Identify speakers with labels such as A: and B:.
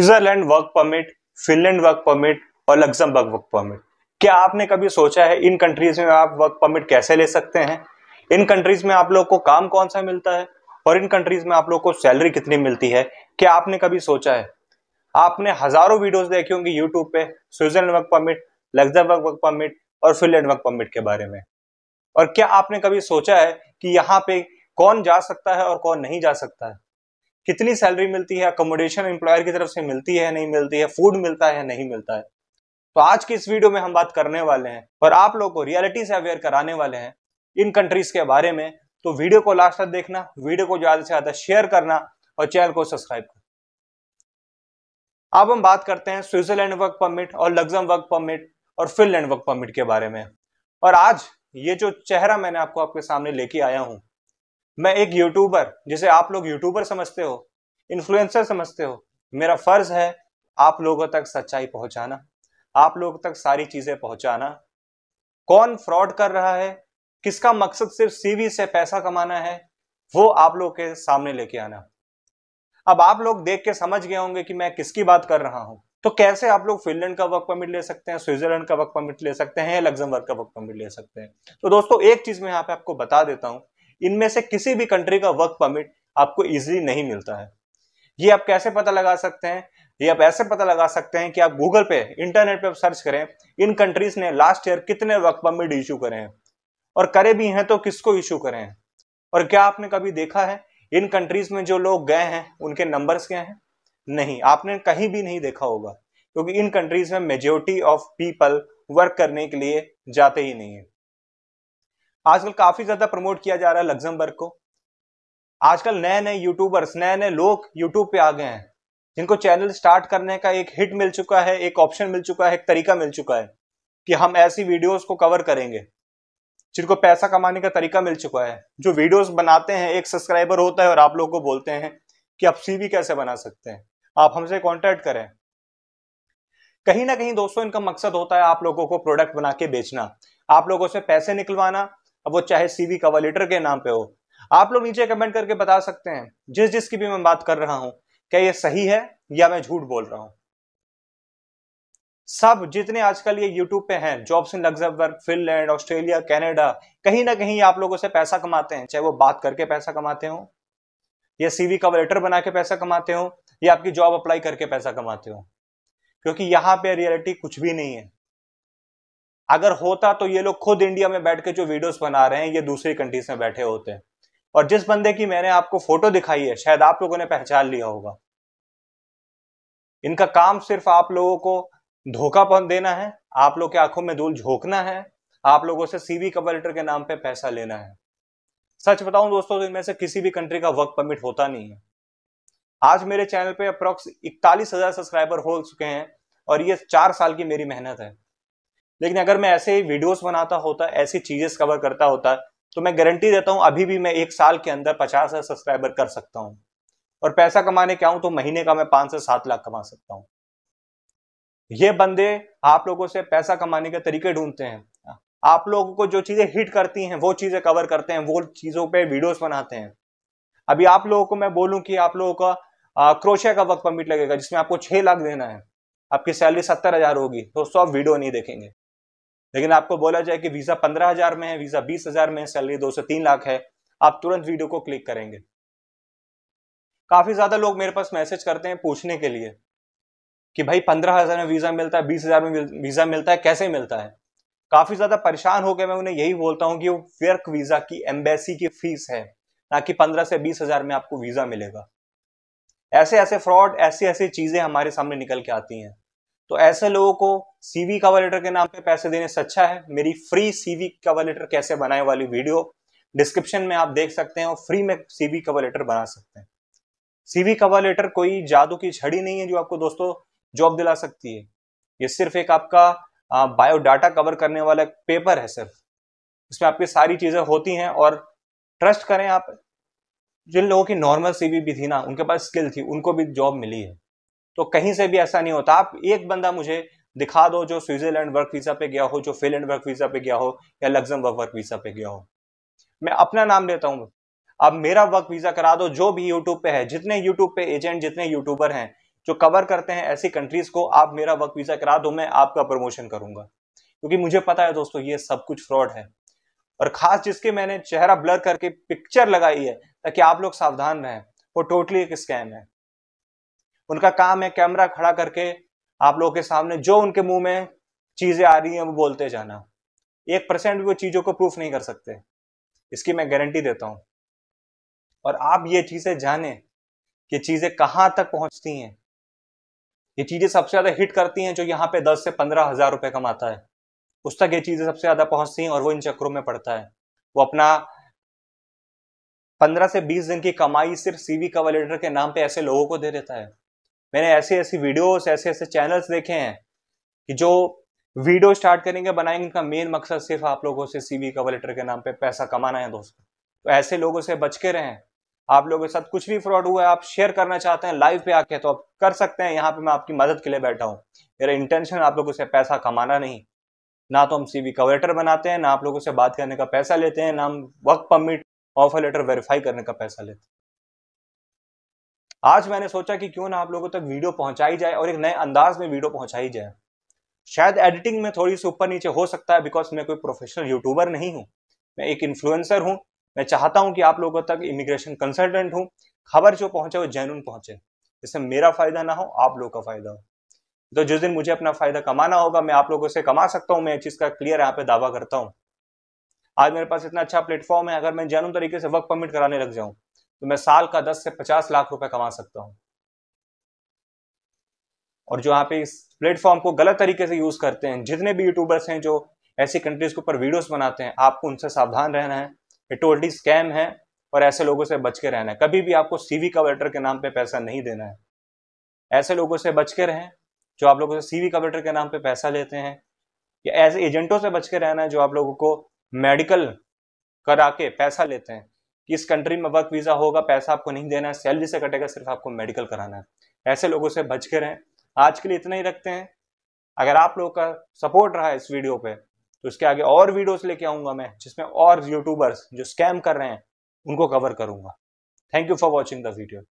A: Switzerland work permit Finland work permit और Luxembourg work permit क्या आपने कभी सोचा है इन कंट्रीज में आप वर्क परमिट कैसे ले सकते हैं इन कंट्रीज में आप लोग को काम कौन सा मिलता है और इन कंट्रीज में आप लोग को सैलरी कितनी मिलती है क्या आपने कभी सोचा है आपने हजारों वीडियोस देखी होंगी यूट्यूब पे Switzerland work permit Luxembourg work permit और फिनलैंड वर्क परमिट के बारे में और क्या आपने कभी सोचा है कि यहाँ पे कौन जा सकता है और कौन नहीं जा सकता है कितनी सैलरी मिलती है अकोमोडेशन एम्प्लॉयर की तरफ से मिलती है नहीं मिलती है फूड मिलता है नहीं मिलता है तो आज की इस वीडियो में हम बात करने वाले हैं और आप लोग को रियलिटी से अवेयर कराने वाले हैं इन कंट्रीज के बारे में तो वीडियो को लास्ट तक देखना वीडियो को ज्यादा से ज्यादा शेयर करना और चैनल को सब्सक्राइब करना अब हम बात करते हैं स्विट्जरलैंड वर्क परमिट और लग्जम वर्क परमिट और फिनलैंड वर्क परमिट के बारे में और आज ये जो चेहरा मैंने आपको आपके सामने लेके आया हूँ मैं एक यूट्यूबर जिसे आप लोग यूट्यूबर समझते हो इन्फ्लुएंसर समझते हो मेरा फर्ज है आप लोगों तक सच्चाई पहुंचाना आप लोगों तक सारी चीजें पहुंचाना कौन फ्रॉड कर रहा है किसका मकसद सिर्फ सीवी से पैसा कमाना है वो आप लोग के सामने लेके आना अब आप लोग देख के समझ गए होंगे कि मैं किसकी बात कर रहा हूं तो कैसे आप लोग फिनलैंड का वर्क परमिट ले सकते हैं स्विट्जरलैंड का वर्क परमिट ले सकते हैं या लग्जमबर्ग का वर्क परमिट ले सकते हैं तो दोस्तों एक चीज मैं यहाँ पे आपको बता देता हूँ इनमें से किसी भी कंट्री का वर्क परमिट आपको इजीली नहीं मिलता है ये आप कैसे पता लगा सकते हैं ये आप ऐसे पता लगा सकते हैं कि आप गूगल पे इंटरनेट पे सर्च करें इन कंट्रीज ने लास्ट ईयर कितने वर्क परमिट इशू करे हैं और करे भी हैं तो किसको इशू करे हैं और क्या आपने कभी देखा है इन कंट्रीज में जो लोग गए हैं उनके नंबर्स क्या हैं नहीं आपने कहीं भी नहीं देखा होगा क्योंकि इन कंट्रीज में मेजोरिटी ऑफ पीपल वर्क करने के लिए जाते ही नहीं है आजकल काफी ज्यादा प्रमोट किया जा रहा है लग्जमबर्ग को आजकल नए नए यूट्यूबर्स नए नए लोग यूट्यूब पे आ गए हैं जिनको चैनल स्टार्ट करने का एक हिट मिल चुका है एक ऑप्शन मिल चुका है एक तरीका मिल चुका है कि हम ऐसी वीडियोस को कवर करेंगे जिनको पैसा कमाने का तरीका मिल चुका है जो वीडियोस बनाते हैं एक सब्सक्राइबर होता है और आप लोगों को बोलते हैं कि आप सीवी कैसे बना सकते हैं आप हमसे कॉन्टैक्ट करें कहीं ना कहीं दोस्तों इनका मकसद होता है आप लोगों को प्रोडक्ट बना के बेचना आप लोगों से पैसे निकलवाना अब वो चाहे सीवी लेटर के नाम पे हो आप लोग नीचे कमेंट करके बता सकते हैं जिस जिसकी भी मैं बात कर रहा हूं क्या ये सही है या मैं झूठ बोल रहा हूं सब जितने आजकल ये यूट्यूब पे हैं jobs in Luxembourg Finland Australia Canada कहीं ना कहीं आप लोगों से पैसा कमाते हैं चाहे वो बात करके पैसा कमाते हो या सीवी कवर लेटर बना के पैसा कमाते हो या आपकी जॉब अप्लाई करके पैसा कमाते हो क्योंकि यहां पे रियलिटी कुछ भी नहीं है अगर होता तो ये लोग खुद इंडिया में बैठ के जो वीडियोस बना रहे हैं ये दूसरी कंट्रीज में बैठे होते हैं और जिस बंदे की मैंने आपको फोटो दिखाई है शायद आप लोगों ने पहचान लिया होगा इनका काम सिर्फ आप लोगों को धोखापन देना है आप लोग के आंखों में धूल झोंकना है आप लोगों से सीवी कवर के नाम पे पैसा लेना है सच बताऊं दोस्तों तो इनमें से किसी भी कंट्री का वर्क परमिट होता नहीं है आज मेरे चैनल पे अप्रोक्स इकतालीस हजार सब्सक्राइबर हो चुके हैं और ये चार साल की मेरी मेहनत है लेकिन अगर मैं ऐसे ही वीडियोस बनाता होता ऐसी चीजें कवर करता होता तो मैं गारंटी देता हूँ अभी भी मैं एक साल के अंदर पचास हजार सब्सक्राइबर कर सकता हूँ और पैसा कमाने क्या हूँ तो महीने का मैं पांच से सात लाख कमा सकता हूँ ये बंदे आप लोगों से पैसा कमाने के तरीके ढूंढते हैं आप लोगों को जो चीजें हिट करती हैं वो चीजें कवर करते हैं वो चीजों पे वीडियोस बनाते हैं अभी आप लोगों को मैं बोलूं कि आप लोगों का क्रोशिया का वर्क परमिट लगेगा जिसमें आपको छह लाख देना है आपकी सैलरी सत्तर हजार होगी दोस्तों आप वीडियो नहीं देखेंगे लेकिन आपको बोला जाए कि वीजा पंद्रह हजार में है वीजा बीस हजार में है सैलरी दो से तीन लाख है आप तुरंत वीडियो को क्लिक करेंगे काफी ज्यादा लोग मेरे पास मैसेज करते हैं पूछने के लिए कि भाई पंद्रह हजार में वीजा मिलता है बीस हजार में वीजा मिलता है कैसे मिलता है काफी ज्यादा परेशान होकर मैं उन्हें यही बोलता हूँ कि वो वर्क वीजा की एम्बेसी की फीस है ना कि पंद्रह से बीस हजार में आपको वीजा मिलेगा ऐसे ऐसे फ्रॉड ऐसी ऐसी चीजें हमारे सामने निकल के आती हैं तो ऐसे लोगों को सीवी कवर लेटर के नाम पे पैसे देने से अच्छा है मेरी फ्री सीवी कवर लेटर कैसे बनाए वाली वीडियो डिस्क्रिप्शन में आप देख सकते हैं और फ्री में सीवी कवर लेटर बना सकते हैं सीवी कवर लेटर कोई जादू की छड़ी नहीं है जो आपको दोस्तों जॉब दिला सकती है ये सिर्फ एक आपका बायोडाटा कवर करने वाला पेपर है सिर्फ इसमें आपकी सारी चीज़ें होती हैं और ट्रस्ट करें आप जिन लोगों की नॉर्मल सीवी भी थी ना उनके पास स्किल थी उनको भी जॉब मिली है तो कहीं से भी ऐसा नहीं होता आप एक बंदा मुझे दिखा दो जो स्विट्जरलैंड वर्क वीजा पे गया हो जो फिनलैंड वर्क वीजा पे गया हो या लग्जम वर्क वीजा पे गया हो मैं अपना नाम लेता हूँ आप मेरा वर्क वीजा करा दो जो भी यूट्यूब पे है जितने यूट्यूब पे एजेंट जितने यूट्यूबर हैं जो कवर करते हैं ऐसी कंट्रीज को आप मेरा वर्क वीजा करा दो मैं आपका प्रमोशन करूंगा क्योंकि मुझे पता है दोस्तों ये सब कुछ फ्रॉड है और खास जिसके मैंने चेहरा ब्लर करके पिक्चर लगाई है ताकि आप लोग सावधान रहें वो टोटली एक स्कैम है उनका काम है कैमरा खड़ा करके आप लोगों के सामने जो उनके मुंह में चीजें आ रही हैं वो बोलते जाना एक परसेंट भी वो चीजों को प्रूफ नहीं कर सकते इसकी मैं गारंटी देता हूं और आप ये चीजें जाने कि चीजें कहाँ तक पहुंचती हैं ये चीजें सबसे ज्यादा हिट करती हैं जो यहाँ पे दस से पंद्रह हजार रुपए कमाता है उस तक ये चीजें सबसे ज्यादा पहुंचती हैं और वो इन चक्रों में पड़ता है वो अपना पंद्रह से बीस दिन की कमाई सिर्फ सीवी लेटर के नाम पे ऐसे लोगों को दे देता है मैंने ऐसी ऐसी वीडियोस ऐसे ऐसे चैनल्स देखे हैं कि जो वीडियो स्टार्ट करेंगे बनाएंगे उनका मेन मकसद सिर्फ आप लोगों से सी बी कवर लेटर के नाम पे पैसा कमाना है दोस्तों तो ऐसे लोगों से बच के रहें आप लोगों के साथ कुछ भी फ्रॉड हुआ है आप शेयर करना चाहते हैं लाइव पे आके तो आप कर सकते हैं यहाँ पे मैं आपकी मदद के लिए बैठा हूँ मेरा इंटेंशन आप लोगों से पैसा कमाना नहीं ना तो हम सीवी कवर लेटर बनाते हैं ना आप लोगों से बात करने का पैसा लेते हैं ना हम work permit offer letter verify करने का पैसा लेते हैं आज मैंने सोचा कि क्यों ना आप लोगों तक वीडियो पहुंचाई जाए और एक नए अंदाज में वीडियो पहुंचाई जाए शायद एडिटिंग में थोड़ी सी ऊपर नीचे हो सकता है बिकॉज मैं कोई प्रोफेशनल यूट्यूबर नहीं हूँ मैं एक इन्फ्लुएंसर हूँ मैं चाहता हूँ कि आप लोगों तक इमिग्रेशन कंसल्टेंट हूँ खबर जो पहुंचे वो जैनून पहुंचे जिससे मेरा फायदा ना हो आप लोगों का फायदा हो तो जिस दिन मुझे अपना फायदा कमाना होगा मैं आप लोगों से कमा सकता हूँ मैं इस चीज़ का क्लियर यहाँ पे दावा करता हूँ आज मेरे पास इतना अच्छा प्लेटफॉर्म है अगर मैं जैनून तरीके से वर्क परमिट कराने लग जाऊँ तो मैं साल का दस से पचास लाख रुपए कमा सकता हूं और जो यहाँ पे इस प्लेटफॉर्म को गलत तरीके से यूज करते हैं जितने भी यूट्यूबर्स हैं जो ऐसी कंट्रीज के ऊपर वीडियोस बनाते हैं आपको उनसे सावधान रहना है ये टोटली स्कैम है और ऐसे लोगों से बच के रहना है कभी भी आपको सीवी कवर्टर के नाम पे पैसा नहीं देना है ऐसे लोगों से बच के रहें जो आप लोगों से सीवी कवर्टर के नाम पे पैसा लेते हैं या ऐसे एजेंटों से बच के रहना है जो आप लोगों को मेडिकल करा के पैसा लेते हैं कि इस कंट्री में वर्क वीज़ा होगा पैसा आपको नहीं देना है सैलरी से कटेगा सिर्फ आपको मेडिकल कराना है ऐसे लोगों से बच के रहें आज के लिए इतना ही रखते हैं अगर आप लोगों का सपोर्ट रहा इस वीडियो पे तो इसके आगे और वीडियोस लेके आऊंगा मैं जिसमें और यूट्यूबर्स जो स्कैम कर रहे हैं उनको कवर करूंगा thank you for watching the video